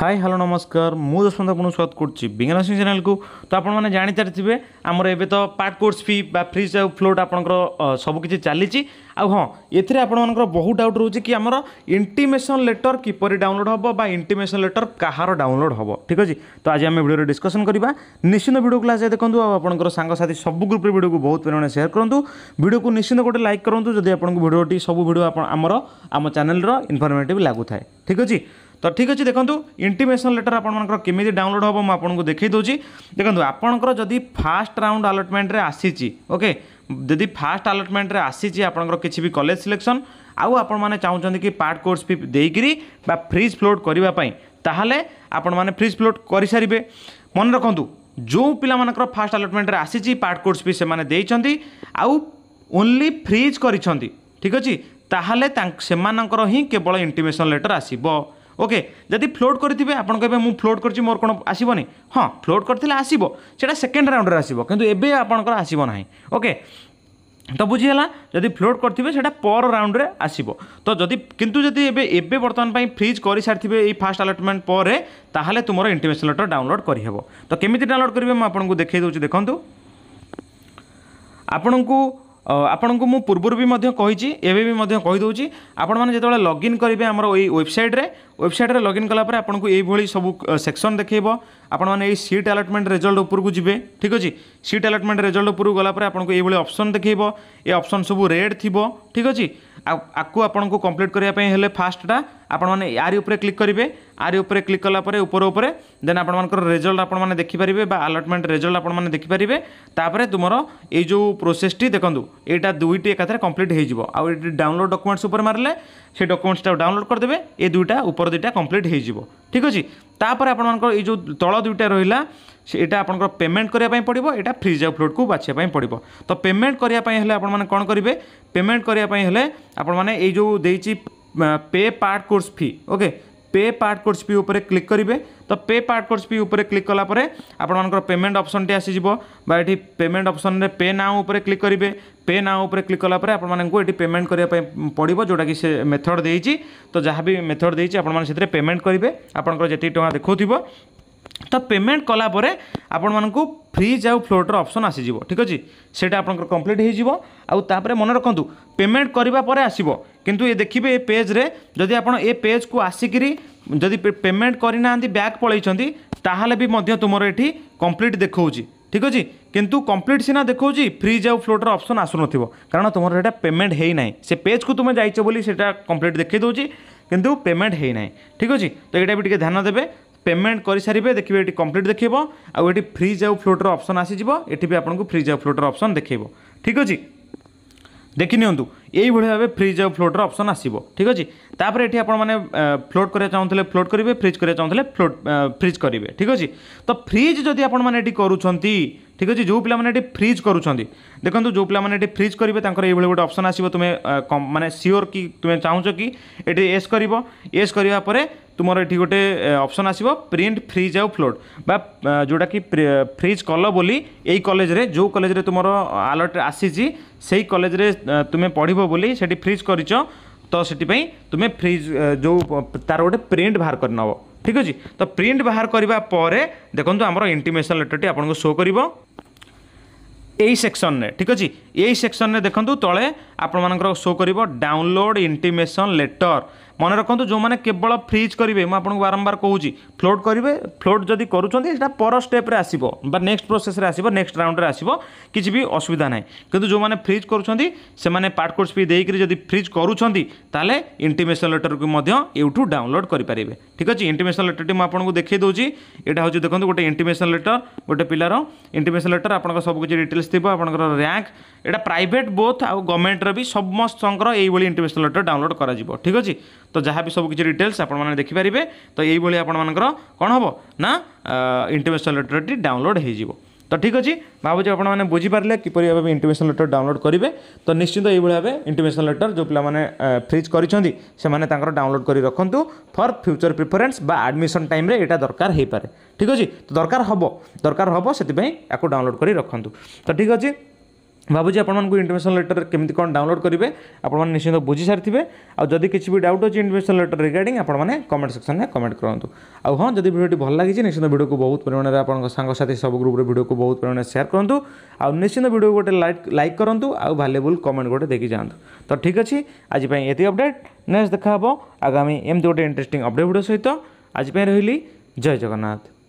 high hello ନମସ୍କାର ମୁଁ ଯଶୋନ୍ତ ଆପଣଙ୍କୁ ସ୍ୱାଗତ କରୁଛି ବିଜ୍ଞାନ ସିଂ ଚ୍ୟାନେଲକୁ ତ ଆପଣମାନେ ଜାଣିସାରିଥିବେ ଆମର ଏବେ ତ ପାର୍ଟ କୋର୍ସ ଫି ବା ଫ୍ରିଜ୍ ଆଉ ଫ୍ଲୋଟ୍ ଆପଣଙ୍କର ସବୁକିଛି ଚାଲିଛି ଆଉ ହଁ ଏଥିରେ ଆପଣମାନଙ୍କର ବହୁ ଡାଉଟ୍ ରହୁଛି କି ଆମର ଇଣ୍ଟିମେସନ୍ ଲେଟର୍ କିପରି ଡାଉନଲୋଡ଼୍ ହେବ ବା ଇଣ୍ଟିମେସନ୍ ଲେଟର୍ କାହାର ଡାଉନଲୋଡ଼୍ ହେବ ଠିକ୍ ଅଛି ତ ଆଜି ଆମେ ଭିଡ଼ିଓରେ ଡିସ୍କସନ୍ କରିବା ନିଶ୍ଚିନ୍ତ ଭିଡ଼ିଓ କ୍ଲାସ୍ ଦେଖନ୍ତୁ ଆଉ ଆପଣଙ୍କର ସାଙ୍ଗସାଥି ସବୁ ଗ୍ରୁପ୍ରେ ଭିଡ଼ିଓକୁ ବହୁତ ପରିମାଣରେ ସେୟାର କରନ୍ତୁ ଭିଡ଼ିଓକୁ ନିଶ୍ଚିନ୍ତ ଗୋଟେ ଲାଇକ୍ କରନ୍ତୁ ଯଦି ଆପଣଙ୍କୁ ଭିଡ଼ିଓଟି ସବୁ ଭିଡ଼ିଓ ଆପଣ ଆମର ଆମ ଚ୍ୟାନେଲ୍ର ଇନଫର୍ମେଟିଭ୍ ଲାଗୁଥାଏ ଠିକ୍ ଅଛି তো ঠিক ଅଛି ଦେଖନ୍ତୁ ଇଣ୍ଟିମେସନ୍ ଲେଟର୍ ଆପଣମାନଙ୍କର କେମିତି ଡାଉନଲୋଡ଼୍ ହେବ ମୁଁ ଆପଣଙ୍କୁ ଦେଖାଇ ଦେଉଛି ଦେଖନ୍ତୁ ଆପଣଙ୍କର ଯଦି ଫାଷ୍ଟ ରାଉଣ୍ଡ ଆଲଟମେଣ୍ଟରେ ଆସିଛି ଓକେ ଯଦି ଫାଷ୍ଟ ଆଲଟମେଣ୍ଟରେ ଆସିଛି ଆପଣଙ୍କର କିଛି ବି କଲେଜ ସିଲେକ୍ସନ୍ ଆଉ ଆପଣମାନେ ଚାହୁଁଛନ୍ତି କି ପାର୍ଟ କୋର୍ସ ଫି ଦେଇକରି ବା ଫ୍ରିଜ୍ ଫ୍ଲୋଟ୍ କରିବା ପାଇଁ ତାହେଲେ ଆପଣମାନେ ଫ୍ରିଜ୍ ଫ୍ଲୋଟ୍ କରିସାରିବେ ମନେ ରଖନ୍ତୁ ଯେଉଁ ପିଲାମାନଙ୍କର ଫାଷ୍ଟ ଆଲଟମେଣ୍ଟରେ ଆସିଛି ପାର୍ଟ କୋର୍ସ ବି ସେମାନେ ଦେଇଛନ୍ତି ଆଉ ଓନ୍ଲି ଫ୍ରିଜ୍ କରିଛନ୍ତି ଠିକ୍ ଅଛି ତାହେଲେ ସେମାନଙ୍କର ହିଁ କେବଳ ଇଣ୍ଟିମେସନ୍ ଲେଟର୍ ଆସିବ ওকে যদি ফ্লোଟ୍ କରିଥିବେ ଆପଣ କହିବେ ମୁଁ ଫ୍ଲୋଟ୍ କରିଛି ମୋର କ'ଣ ଆସିବନି ହଁ ଫ୍ଲୋଟ୍ କରିଥିଲେ ଆସିବ ସେଇଟା ସେକେଣ୍ଡ ରାଉଣ୍ଡରେ ଆସିବ କିନ୍ତୁ ଏବେ ଆପଣଙ୍କର ଆସିବ ନାହିଁ ଓକେ ତ ବୁଝିଗଲା ଯଦି ଫ୍ଲୋଟ୍ କରିଥିବେ ସେଇଟା ପର ରାଉଣ୍ଡରେ ଆସିବ ତ ଯଦି କିନ୍ତୁ ଯଦି ଏବେ ଏବେ ବର୍ତ୍ତମାନ ପାଇଁ ଫ୍ରିଜ୍ କରିସାରିଥିବେ ଏଇ ଫାଷ୍ଟ ଆଲଟମେଣ୍ଟ ପରେ ତାହେଲେ ତୁମର ଇଣ୍ଟିମେସନ୍ ଲେଟର୍ ଡାଉନଲୋଡ଼୍ କରିହେବ ତ କେମିତି ଡାଉନଲୋଡ଼୍ କରିବେ ମୁଁ ଆପଣଙ୍କୁ ଦେଖାଇ ଦେଉଛି ଦେଖନ୍ତୁ ଆପଣଙ୍କୁ ଆପଣଙ୍କୁ ମୁଁ ପୂର୍ବରୁ ବି ମଧ୍ୟ କହିଛି ଏବେ ବି ମଧ୍ୟ କହିଦେଉଛି ଆପଣମାନେ ଯେତେବେଳେ ଲଗ୍ଇନ୍ କରିବେ ଆମର ଏଇ ୱେବସାଇଟ୍ରେ ୱେବସାଇଟ୍ରେ ଲଗ୍ଇନ୍ କଲା ପରେ ଆପଣଙ୍କୁ ଏଇଭଳି ସବୁ ସେକ୍ସନ୍ ଦେଖାଇବ ଆପଣମାନେ ଏଇ ସିଟ୍ ଆଲଟମେଣ୍ଟ ରେଜଲ୍ଟ ଉପରକୁ ଯିବେ ଠିକ୍ ଅଛି ସିଟ୍ ଆଲଟମେଣ୍ଟ ରେଜଲ୍ଟ ଉପରକୁ ଗଲା ପରେ ଆପଣଙ୍କୁ ଏଇଭଳି ଅପସନ୍ ଦେଖାଇବ ଏ ଅପସନ୍ ସବୁ ରେଡ଼୍ ଥିବ ଠିକ୍ ଅଛି ଆକୁ ଆପଣଙ୍କୁ କମ୍ପ୍ଲିଟ୍ କରିବା ପାଇଁ ହେଲେ ଫାଷ୍ଟଟା ଆପଣମାନେ ଆରି ଉପରେ କ୍ଲିକ୍ କରିବେ ଆରି ଉପରେ କ୍ଲିକ୍ କଲା ପରେ ଉପର ଉପରେ ଦେନ୍ ଆପଣମାନଙ୍କର ରେଜଲ୍ଟ ଆପଣମାନେ ଦେଖିପାରିବେ ବା ଆଲଟମେଣ୍ଟ ରେଜଲ୍ଟ ଆପଣମାନେ ଦେଖିପାରିବେ ତାପରେ ତୁମର ଏଇ ଯେଉଁ ପ୍ରୋସେସଟି ଦେଖନ୍ତୁ ଏଇଟା ଦୁଇଟି ଏକାଥରେ କମ୍ପ୍ଲିଟ୍ ହେଇଯିବ ଆଉ ଏଇଠି ଡାଉନଲୋଡ଼ ଡକୁମେଣ୍ଟସ୍ ଉପରେ ମାରିଲେ ସେ ଡକୁମେଣ୍ଟସ୍ଟା ଡାଉନଲୋଡ଼ କରିଦେବେ ଏ ଦୁଇଟା ଉପର ଦୁଇଟା କମ୍ପ୍ଲିଟ୍ ହେଇଯିବ ଠିକ୍ ଅଛି ତାପରେ ଆପଣମାନଙ୍କର ଏଇ ଯେଉଁ ତଳ ଦୁଇଟା ରହିଲା এটা আপনার পেমেন্ট করা পড়ব এটা ফ্রিজ আপলোডকু বাছাই পড়ব তো পেমেন্ট করা হলে আপনার কম করবে পেমেন্ট করা হলে আপনার এই যে দিয়েছি pay part course fee okay pay part course fee উপরে ক্লিক করবে তো পে পার্ট কোর্স ফি উপরে ক্লিক কলাপরে আপনার পেমেন্ট অপসনটি আসিযোগ বা এটি পেমেন্ট অপসনরে পে নাও উপরে ক্লিক করবে পে নাও উপরে ক্লিক কলাপরে আপনার এটি পেমেন্ট করা পড়ব যেটা কি সে মেথড দিয়েছি তো যা বি মেথড দিয়েছি আপনার সেটি পেমেন্ট করবে আপনার যেত টাকা দেখুব ତ ପେମେଣ୍ଟ କଲା ପରେ ଆପଣମାନଙ୍କୁ ଫ୍ରିଜ୍ ଆଉ ଫ୍ଲୋଟ୍ର ଅପସନ୍ ଆସିଯିବ ଠିକ୍ ଅଛି ସେଇଟା ଆପଣଙ୍କର କମ୍ପ୍ଲିଟ୍ ହୋଇଯିବ ଆଉ ତାପରେ ମନେ ରଖନ୍ତୁ ପେମେଣ୍ଟ କରିବା ପରେ ଆସିବ କିନ୍ତୁ ଏ ଦେଖିବେ ଏ ପେଜ୍ରେ ଯଦି ଆପଣ ଏ ପେଜ୍କୁ ଆସିକିରି ଯଦି ପେମେଣ୍ଟ କରିନାହାନ୍ତି ବ୍ୟାକ୍ ପଳାଇଛନ୍ତି ତାହେଲେ ବି ମଧ୍ୟ ତୁମର ଏଠି କମ୍ପ୍ଲିଟ୍ ଦେଖାଉଛି ଠିକ୍ ଅଛି କିନ୍ତୁ କମ୍ପ୍ଲିଟ୍ ସିନା ଦେଖାଉଛି ଫ୍ରିଜ୍ ଆଉ ଫ୍ଲୋଟ୍ର ଅପସନ୍ ଆସୁନଥିବ କାରଣ ତୁମର ସେଇଟା ପେମେଣ୍ଟ ହେଇନାହିଁ ସେ ପେଜ୍କୁ ତୁମେ ଯାଇଛ ବୋଲି ସେଇଟା କମ୍ପ୍ଲିଟ୍ ଦେଖାଇ ଦେଉଛି କିନ୍ତୁ ପେମେଣ୍ଟ ହେଇନାହିଁ ଠିକ୍ ଅଛି ତ ଏଇଟା ବି ଟିକେ ଧ୍ୟାନ ଦେବେ পেমেন্ট করে দেখবে এটি কমপ্লিট দেখব আটি ফ্রিজ আউ ফ্লোটর অপসন আসিযোগ এটি বি আপনার ফ্রিজ আউ ফ্লোটর অপসন দেখব ঠিক আছে দেখি নিয়ন্তু এইভাবে ভাবে ফ্রিজ আউ ফ্লোটর অপসন আসব ঠিক আছে তাপরে এটি আপনার ফ্লোট করা চাহুলে ফ্লোট করবে ফ্রিজ করা চাহুলে ফ্লোট ফ্রিজ করবে ঠিক আছে তো ফ্রিজ যদি আপনার এটি করছেন ঠিক আছে যে পিলা এটি ফ্রিজ করছেন দেখুন যে পিলা এটি ফ্রিজ করবে তাঁর এইভাবে গোটে অপসন আসব তুমি মানে সিওর কি তুমি চাহুছ কি এটি এস করব এস করা পরে ତୁମର ଏଠି ଗୋଟେ ଅପସନ୍ ଆସିବ ପ୍ରିଣ୍ଟ ଫ୍ରିଜ୍ ଆଉ ଫ୍ଲୋଟ୍ ବା ଯେଉଁଟାକି ଫ୍ରିଜ୍ କଲ ବୋଲି ଏଇ କଲେଜରେ ଯେଉଁ କଲେଜରେ ତୁମର ଆଲର୍ଟ ଆସିଛି ସେଇ କଲେଜରେ ତୁମେ ପଢ଼ିବ ବୋଲି ସେଠି ଫ୍ରିଜ୍ କରିଛ ତ ସେଥିପାଇଁ ତୁମେ ଫ୍ରିଜ୍ ଯେଉଁ ତା'ର ଗୋଟେ ପ୍ରିଣ୍ଟ ବାହାର କରିନେବ ଠିକ୍ ଅଛି ତ ପ୍ରିଣ୍ଟ ବାହାର କରିବା ପରେ ଦେଖନ୍ତୁ ଆମର ଇଣ୍ଟିମେସନ୍ ଲେଟର୍ଟି ଆପଣଙ୍କୁ ଶୋ କରିବ এই সেকশনে ঠিক আছে এই সেকশনে দেখুন তলে আপনার শো করব ডাউনলোড ইন্টিমেসন লেটর মনে রাখতু যে কেবল ফ্রিজ করবে মু আপনার বারম্বার কুচি ফ্লোট করবে ফ্লোট যদি করছেন সেটা পর স্টেপে আসব বা নেক্সট প্রোসেসে আসব নেক্সট রাউন্ডে আসব কিছু বি অসুবিধা নাই কিন্তু যে ফ্রিজ করছেন সে পার্টকোর্স ফি দিয়ে যদি ফ্রিজ করছেন তাহলে ইন্টিমেশন লেটরকে ইউটু ডাউনলোড করে পারে ঠিক আছে ইন্টিমেশন লেটরটি মু আপনার দেখাই দেছি এটা হচ্ছে দেখুন গোটে ইন্টিমেশন লেটর গোটে পিলার ইন্টিমেশন লেটর আপনার কিছু ডিটেলস থাকবে আপনার র্যাঙ্ক এটা প্রাইভেট বোথ আউ গভর্নমেন্টর বি সমস্ত এইভাবে ইন্টিমেশন লেটর ডাউনলোড করা ঠিক আছে ତ ଯାହା ବି ସବୁ କିଛି ଡିଟେଲ୍ସ ଆପଣମାନେ ଦେଖିପାରିବେ ତ ଏଇଭଳି ଆପଣମାନଙ୍କର କ'ଣ ହେବ ନା ଇଣ୍ଟରନ୍ୟାସନାଲ୍ ଲେଟର୍ଟି ଡାଉନଲୋଡ଼୍ ହୋଇଯିବ ତ ଠିକ୍ ଅଛି ଭାବୁଛି ଆପଣମାନେ ବୁଝିପାରିଲେ କିପରି ଭାବେ ଇଣ୍ଟିମେସନ୍ ଲେଟର ଡାଉନଲୋଡ଼୍ କରିବେ ତ ନିଶ୍ଚିନ୍ତ ଏଇଭଳି ଭାବେ ଇଣ୍ଟିମେସନ୍ ଲେଟର ଯେଉଁ ପିଲାମାନେ ଫ୍ରିଜ୍ କରିଛନ୍ତି ସେମାନେ ତାଙ୍କର ଡାଉନଲୋଡ଼୍ କରି ରଖନ୍ତୁ ଫର୍ ଫ୍ୟୁଚର୍ ପ୍ରିଫରେନ୍ସ ବା ଆଡ଼ମିସନ୍ ଟାଇମ୍ରେ ଏଇଟା ଦରକାର ହୋଇପାରେ ଠିକ୍ ଅଛି ତ ଦରକାର ହେବ ଦରକାର ହେବ ସେଥିପାଇଁ ୟାକୁ ଡାଉନଲୋଡ଼୍ କରି ରଖନ୍ତୁ ତ ଠିକ୍ ଅଛି ଭାବୁଛି ଆପଣମାନଙ୍କୁ ଇଣ୍ଟରଭେସନ୍ ଲେଟର୍ କେମିତି କ'ଣ ଡାଉନଲୋଡ଼୍ କରିବେ ଆପଣମାନେ ନିଶ୍ଚିତ ବୁଝିସାରିଥିବେ ଆଉ ଯଦି କିଛି ବି ଡାଉଟ୍ ଅଛି ଇଣ୍ଟରଭେସନ୍ ଲେଟର୍ ରିଗାର୍ଡ଼ିଂ ଆପଣମାନେ କମେଣ୍ଟ ସେକ୍ସନ୍ରେ କମେଣ୍ଟ କରନ୍ତୁ ଆଉ ହଁ ଯଦି ଭିଡ଼ିଓଟି ଭଲ ଲାଗିଛି ନିଶ୍ଚିତ ଭିଡ଼ିଓକୁ ବହୁତ ପରିମାଣରେ ଆପଣଙ୍କ ସାଙ୍ଗସାଥି ସବୁ ଗ୍ରୁପ୍ରେ ଭିଡ଼ିଓକୁ ବହୁତ ପରିମାଣରେ ସେୟାର କରନ୍ତୁ ଆଉ ନିଶ୍ଚିତ ଭିଡ଼ିଓକୁ ଗୋଟେ ଲାଇକ୍ ଲାଇକ୍ କରନ୍ତୁ ଆଉ ଭାଲ୍ୟୁବୁଲ୍ କମେଣ୍ଟ ଗୋଟେ ଦେଇକି ଯାଆନ୍ତୁ ତ ଠିକ୍ ଅଛି ଆଜି ପାଇଁ ଏତିକି ଅପଡ଼େଟ୍ ନେକ୍ସଟ ଦେଖା ହେବ ଆଗାମୀ ଏମିତି ଗୋଟେ ଇଣ୍ଟରେଷ୍ଟିଂ ଅପଡ଼େଟ୍ ଭିଡ଼ିଓ ସହିତ ଆଜି ପାଇଁ ରହିଲି ଜୟ ଜଗନ୍ନାଥ